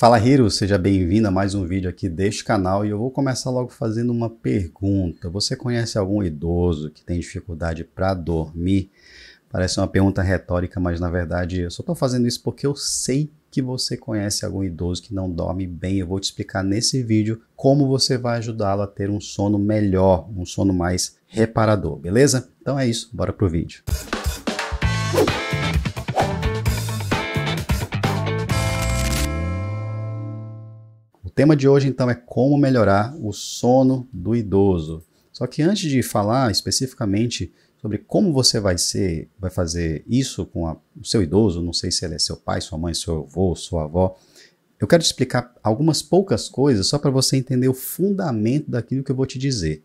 Fala Hero, seja bem-vindo a mais um vídeo aqui deste canal e eu vou começar logo fazendo uma pergunta. Você conhece algum idoso que tem dificuldade para dormir? Parece uma pergunta retórica, mas na verdade eu só estou fazendo isso porque eu sei que você conhece algum idoso que não dorme bem. Eu vou te explicar nesse vídeo como você vai ajudá-lo a ter um sono melhor, um sono mais reparador, beleza? Então é isso, bora pro vídeo. Música tema de hoje então é como melhorar o sono do idoso. Só que antes de falar especificamente sobre como você vai ser, vai fazer isso com a, o seu idoso, não sei se ele é seu pai, sua mãe, seu avô, sua avó, eu quero te explicar algumas poucas coisas só para você entender o fundamento daquilo que eu vou te dizer.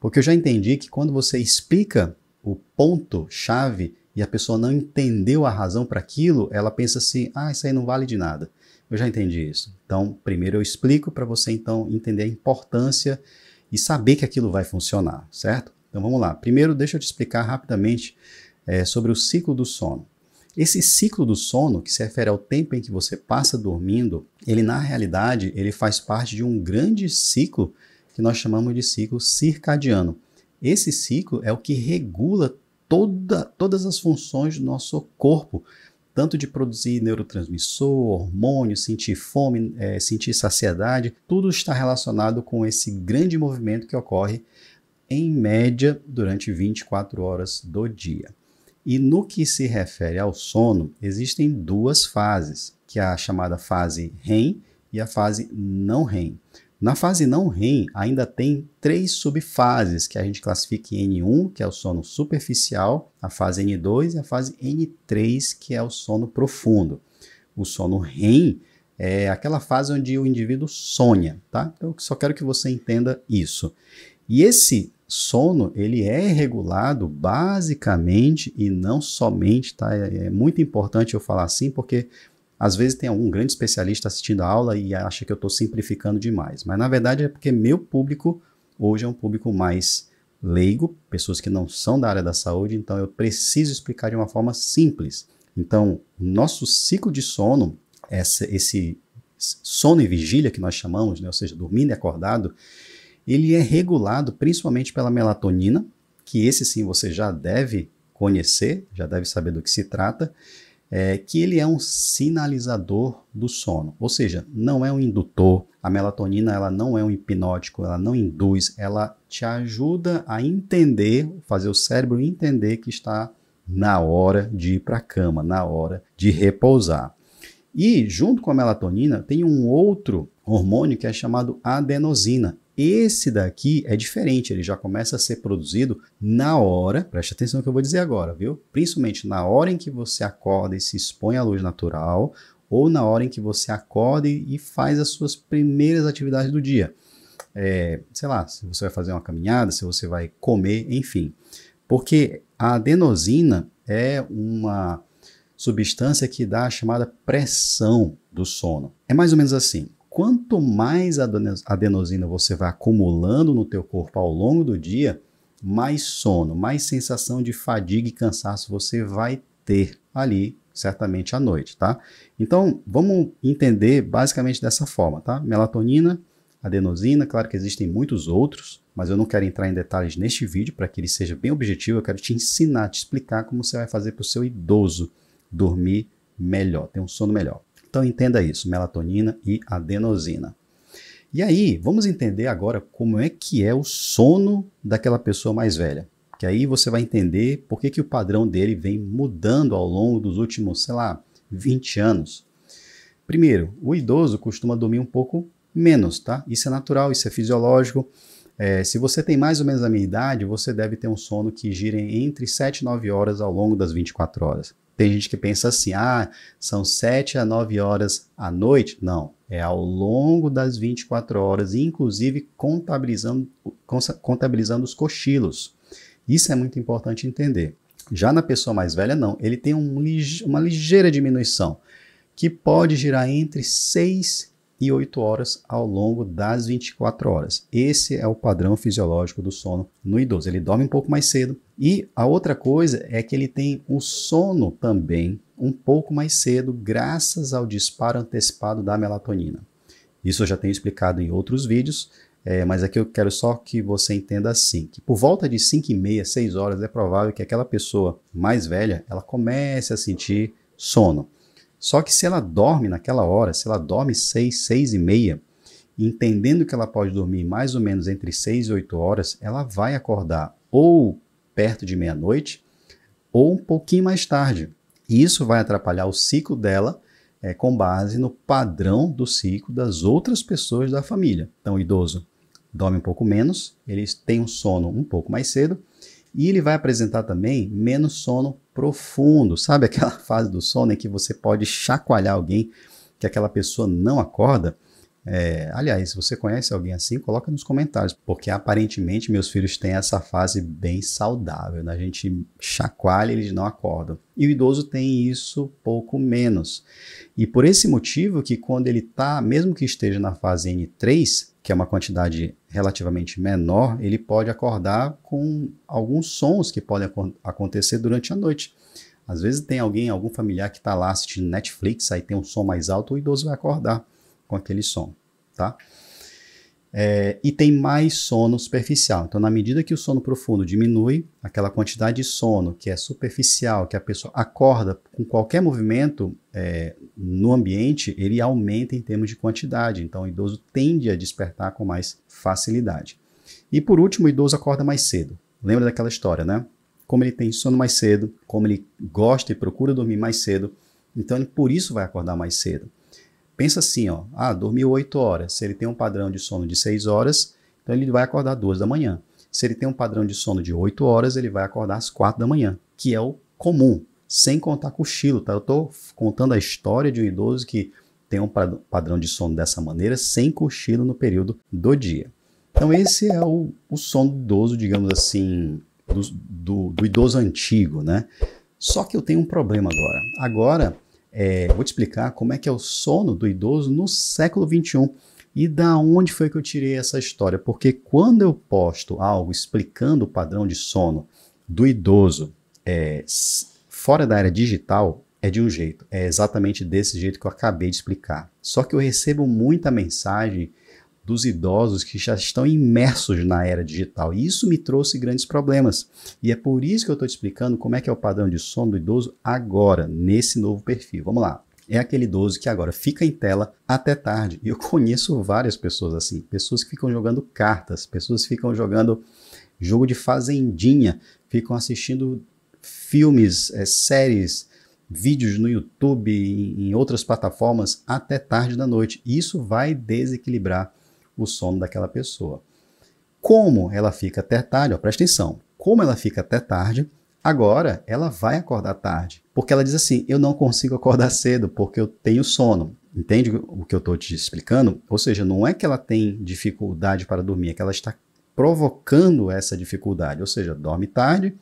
Porque eu já entendi que quando você explica o ponto chave e a pessoa não entendeu a razão para aquilo, ela pensa assim: "Ah, isso aí não vale de nada". Eu já entendi isso. Então, primeiro eu explico para você então entender a importância e saber que aquilo vai funcionar, certo? Então vamos lá. Primeiro, deixa eu te explicar rapidamente é, sobre o ciclo do sono. Esse ciclo do sono, que se refere ao tempo em que você passa dormindo, ele na realidade ele faz parte de um grande ciclo que nós chamamos de ciclo circadiano. Esse ciclo é o que regula toda, todas as funções do nosso corpo tanto de produzir neurotransmissor, hormônio, sentir fome, é, sentir saciedade, tudo está relacionado com esse grande movimento que ocorre em média durante 24 horas do dia. E no que se refere ao sono, existem duas fases, que é a chamada fase REM e a fase não REM. Na fase não REM, ainda tem três subfases que a gente classifica em N1, que é o sono superficial, a fase N2 e a fase N3, que é o sono profundo. O sono REM é aquela fase onde o indivíduo sonha, tá? Então, eu só quero que você entenda isso. E esse sono, ele é regulado basicamente e não somente, tá? É, é muito importante eu falar assim, porque às vezes tem algum grande especialista assistindo a aula e acha que eu estou simplificando demais, mas na verdade é porque meu público hoje é um público mais leigo, pessoas que não são da área da saúde, então eu preciso explicar de uma forma simples. Então, nosso ciclo de sono, essa, esse sono e vigília que nós chamamos, né, ou seja, dormindo e acordado, ele é regulado principalmente pela melatonina, que esse sim você já deve conhecer, já deve saber do que se trata, é, que ele é um sinalizador do sono, ou seja, não é um indutor. A melatonina ela não é um hipnótico, ela não induz, ela te ajuda a entender, fazer o cérebro entender que está na hora de ir para a cama, na hora de repousar. E junto com a melatonina tem um outro hormônio que é chamado adenosina. Esse daqui é diferente, ele já começa a ser produzido na hora, preste atenção no que eu vou dizer agora, viu? Principalmente na hora em que você acorda e se expõe à luz natural, ou na hora em que você acorda e faz as suas primeiras atividades do dia. É, sei lá, se você vai fazer uma caminhada, se você vai comer, enfim. Porque a adenosina é uma substância que dá a chamada pressão do sono. É mais ou menos assim quanto mais adenosina você vai acumulando no teu corpo ao longo do dia, mais sono, mais sensação de fadiga e cansaço você vai ter ali, certamente à noite, tá? Então, vamos entender basicamente dessa forma, tá? Melatonina, adenosina, claro que existem muitos outros, mas eu não quero entrar em detalhes neste vídeo para que ele seja bem objetivo, eu quero te ensinar, te explicar como você vai fazer para o seu idoso dormir melhor, ter um sono melhor. Então entenda isso, melatonina e adenosina. E aí, vamos entender agora como é que é o sono daquela pessoa mais velha. Que aí você vai entender por que, que o padrão dele vem mudando ao longo dos últimos, sei lá, 20 anos. Primeiro, o idoso costuma dormir um pouco menos, tá? Isso é natural, isso é fisiológico. É, se você tem mais ou menos a minha idade, você deve ter um sono que gira entre 7 e 9 horas ao longo das 24 horas. Tem gente que pensa assim, ah, são 7 a 9 horas à noite. Não, é ao longo das 24 horas, inclusive contabilizando, contabilizando os cochilos. Isso é muito importante entender. Já na pessoa mais velha, não, ele tem um, uma ligeira diminuição, que pode girar entre 6 e 8 horas ao longo das 24 horas. Esse é o padrão fisiológico do sono no idoso. Ele dorme um pouco mais cedo, e a outra coisa é que ele tem o sono também um pouco mais cedo, graças ao disparo antecipado da melatonina. Isso eu já tenho explicado em outros vídeos, é, mas aqui eu quero só que você entenda assim, que por volta de 5 e meia, 6 horas, é provável que aquela pessoa mais velha, ela comece a sentir sono. Só que se ela dorme naquela hora, se ela dorme 6, 6 e meia, entendendo que ela pode dormir mais ou menos entre 6 e 8 horas, ela vai acordar ou perto de meia-noite ou um pouquinho mais tarde. E isso vai atrapalhar o ciclo dela é, com base no padrão do ciclo das outras pessoas da família. Então, o idoso dorme um pouco menos, ele tem um sono um pouco mais cedo e ele vai apresentar também menos sono profundo. Sabe aquela fase do sono em que você pode chacoalhar alguém que aquela pessoa não acorda? É, aliás, se você conhece alguém assim, coloca nos comentários, porque aparentemente meus filhos têm essa fase bem saudável, né? a gente chacoalha e eles não acordam. E o idoso tem isso pouco menos. E por esse motivo que quando ele está, mesmo que esteja na fase N3, que é uma quantidade relativamente menor, ele pode acordar com alguns sons que podem ac acontecer durante a noite. Às vezes tem alguém, algum familiar que está lá assistindo Netflix, aí tem um som mais alto, o idoso vai acordar com aquele sono, tá? É, e tem mais sono superficial. Então, na medida que o sono profundo diminui, aquela quantidade de sono que é superficial, que a pessoa acorda com qualquer movimento é, no ambiente, ele aumenta em termos de quantidade. Então, o idoso tende a despertar com mais facilidade. E por último, o idoso acorda mais cedo. Lembra daquela história, né? Como ele tem sono mais cedo, como ele gosta e procura dormir mais cedo, então ele por isso vai acordar mais cedo pensa assim, ó, ah, dormiu 8 horas. Se ele tem um padrão de sono de 6 horas, então ele vai acordar 2 da manhã. Se ele tem um padrão de sono de 8 horas, ele vai acordar às 4 da manhã, que é o comum, sem contar cochilo, tá? Eu estou contando a história de um idoso que tem um padrão de sono dessa maneira, sem cochilo no período do dia. Então esse é o, o sono do idoso, digamos assim, do, do, do idoso antigo, né? Só que eu tenho um problema agora. Agora é, vou te explicar como é que é o sono do idoso no século XXI. E da onde foi que eu tirei essa história? Porque quando eu posto algo explicando o padrão de sono do idoso é, fora da área digital, é de um jeito. É exatamente desse jeito que eu acabei de explicar. Só que eu recebo muita mensagem dos idosos que já estão imersos na era digital. E isso me trouxe grandes problemas. E é por isso que eu estou te explicando como é que é o padrão de sono do idoso agora, nesse novo perfil. Vamos lá. É aquele idoso que agora fica em tela até tarde. E eu conheço várias pessoas assim, pessoas que ficam jogando cartas, pessoas que ficam jogando jogo de fazendinha, ficam assistindo filmes, é, séries, vídeos no YouTube, em outras plataformas até tarde da noite. Isso vai desequilibrar o sono daquela pessoa. Como ela fica até tarde, ó, presta atenção, como ela fica até tarde, agora ela vai acordar tarde. Porque ela diz assim: eu não consigo acordar cedo porque eu tenho sono. Entende o que eu estou te explicando? Ou seja, não é que ela tem dificuldade para dormir, é que ela está provocando essa dificuldade. Ou seja, dorme tarde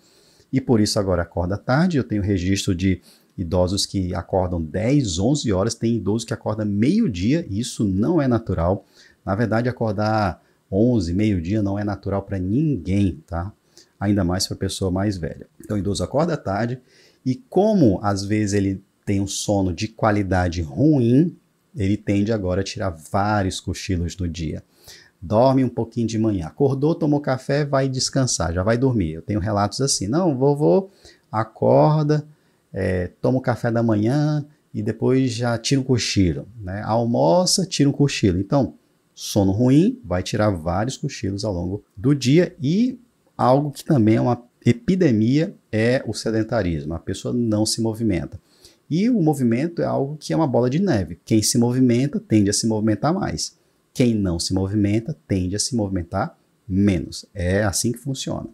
e por isso agora acorda tarde. Eu tenho registro de idosos que acordam 10, 11 horas, tem idoso que acorda meio-dia, isso não é natural. Na verdade, acordar 11, meio-dia não é natural para ninguém, tá? Ainda mais para a pessoa mais velha. Então, o idoso acorda tarde e, como às vezes ele tem um sono de qualidade ruim, ele tende agora a tirar vários cochilos do dia. Dorme um pouquinho de manhã, acordou, tomou café, vai descansar, já vai dormir. Eu tenho relatos assim: não, vovô acorda, é, toma o café da manhã e depois já tira um cochilo. Né? Almoça, tira um cochilo. Então, sono ruim vai tirar vários cochilos ao longo do dia e algo que também é uma epidemia é o sedentarismo. A pessoa não se movimenta. E o movimento é algo que é uma bola de neve. Quem se movimenta tende a se movimentar mais. Quem não se movimenta tende a se movimentar menos. É assim que funciona.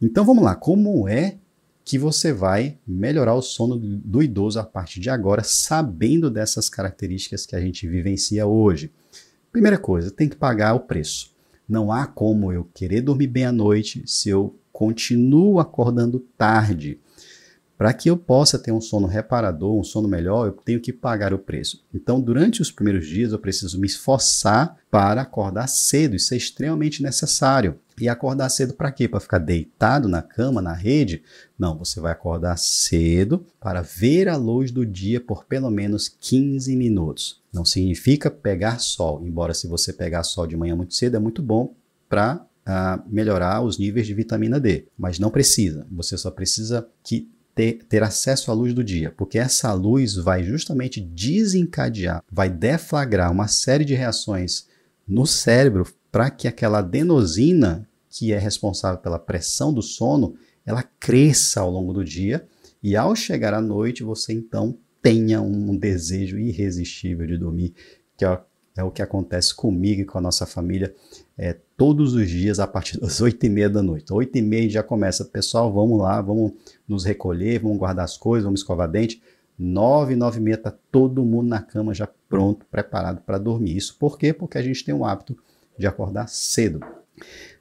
Então vamos lá, como é que você vai melhorar o sono do idoso a partir de agora, sabendo dessas características que a gente vivencia hoje? Primeira coisa, tem que pagar o preço. Não há como eu querer dormir bem à noite se eu continuo acordando tarde. Para que eu possa ter um sono reparador, um sono melhor, eu tenho que pagar o preço. Então, durante os primeiros dias, eu preciso me esforçar para acordar cedo. Isso é extremamente necessário. E acordar cedo para quê? Para ficar deitado na cama, na rede? Não, você vai acordar cedo para ver a luz do dia por pelo menos 15 minutos. Não significa pegar sol, embora se você pegar sol de manhã muito cedo é muito bom para uh, ah, melhorar os níveis de vitamina D, mas não precisa. Você só precisa que ter, ter acesso à luz do dia, porque essa luz vai justamente desencadear, vai deflagrar uma série de reações no cérebro para que aquela adenosina que é responsável pela pressão do sono, ela cresça ao longo do dia e ao chegar à noite você então tenha um desejo irresistível de dormir, que é, é o que acontece comigo e com a nossa família é, todos os dias a partir das oito e meia da noite. Oito e meia já começa, pessoal, vamos lá, vamos nos recolher, vamos guardar as coisas, vamos escovar dente. Nove, nove e meia está todo mundo na cama já pronto, preparado para dormir. Isso por quê? Porque a gente tem o hábito de acordar cedo.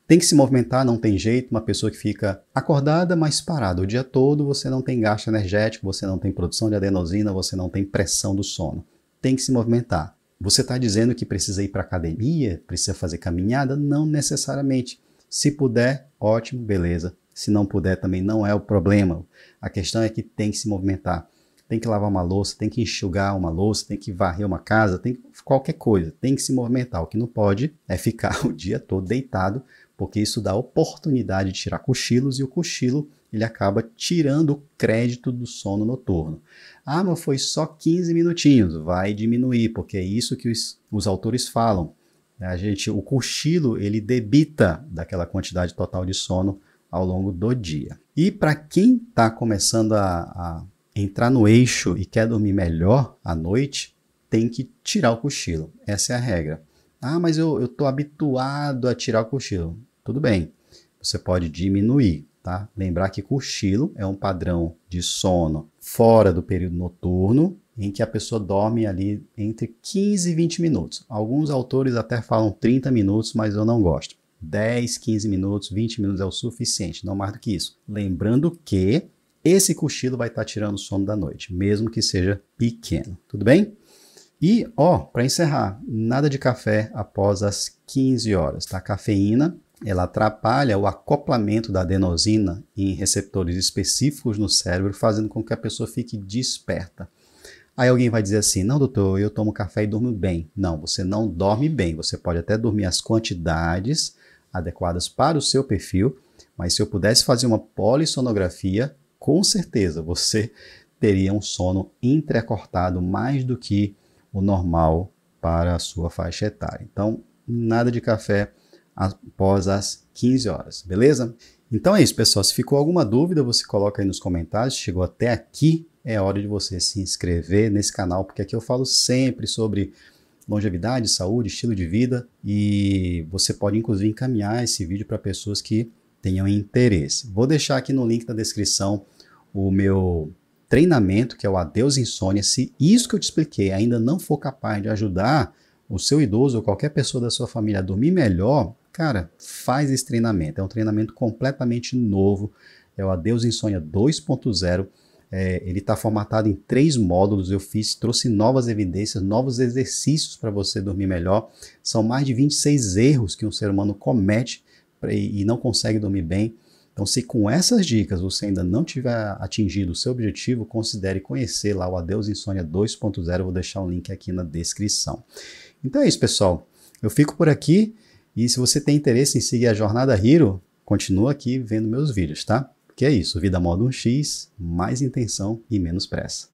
Tem que se movimentar, não tem jeito. Uma pessoa que fica acordada, mas parada o dia todo, você não tem gasto energético, você não tem produção de adenosina, você não tem pressão do sono. Tem que se movimentar. Você está dizendo que precisa ir para academia, precisa fazer caminhada? Não necessariamente. Se puder, ótimo, beleza. Se não puder, também não é o problema. A questão é que tem que se movimentar. Tem que lavar uma louça, tem que enxugar uma louça, tem que varrer uma casa, tem qualquer coisa. Tem que se movimentar. O que não pode é ficar o dia todo deitado porque isso dá oportunidade de tirar cochilos e o cochilo ele acaba tirando o crédito do sono noturno. Ah, mas foi só 15 minutinhos, vai diminuir, porque é isso que os, os autores falam. A gente, o cochilo ele debita daquela quantidade total de sono ao longo do dia. E para quem está começando a, a entrar no eixo e quer dormir melhor à noite, tem que tirar o cochilo. Essa é a regra. Ah, mas eu estou habituado a tirar o cochilo tudo bem. Você pode diminuir, tá? Lembrar que cochilo é um padrão de sono fora do período noturno, em que a pessoa dorme ali entre 15 e 20 minutos. Alguns autores até falam 30 minutos, mas eu não gosto. 10, 15 minutos, 20 minutos é o suficiente, não mais do que isso. Lembrando que esse cochilo vai estar tirando o sono da noite, mesmo que seja pequeno, tudo bem? E, ó, para encerrar, nada de café após as 15 horas, tá? Cafeína ela atrapalha o acoplamento da adenosina em receptores específicos no cérebro, fazendo com que a pessoa fique desperta. Aí alguém vai dizer assim: não, doutor, eu tomo café e durmo bem. Não, você não dorme bem. Você pode até dormir as quantidades adequadas para o seu perfil, mas se eu pudesse fazer uma polissonografia, com certeza você teria um sono entrecortado mais do que o normal para a sua faixa etária. Então, nada de café após as 15 horas, beleza? Então é isso, pessoal. Se ficou alguma dúvida, você coloca aí nos comentários. Chegou até aqui, é hora de você se inscrever nesse canal, porque aqui eu falo sempre sobre longevidade, saúde, estilo de vida e você pode inclusive encaminhar esse vídeo para pessoas que tenham interesse. Vou deixar aqui no link da descrição o meu treinamento, que é o Adeus Insônia. Se isso que eu te expliquei ainda não for capaz de ajudar o seu idoso ou qualquer pessoa da sua família a dormir melhor, Cara, faz esse treinamento. É um treinamento completamente novo. É o Adeus Insônia 2.0. É, ele está formatado em três módulos. Eu fiz, trouxe novas evidências, novos exercícios para você dormir melhor. São mais de 26 erros que um ser humano comete e não consegue dormir bem. Então, se com essas dicas você ainda não tiver atingido o seu objetivo, considere conhecer lá o Adeus Insônia 2.0. Vou deixar o um link aqui na descrição. Então é isso, pessoal. Eu fico por aqui. E se você tem interesse em seguir a jornada Hero, continua aqui vendo meus vídeos, tá? Que é isso, vida modo 1x, mais intenção e menos pressa.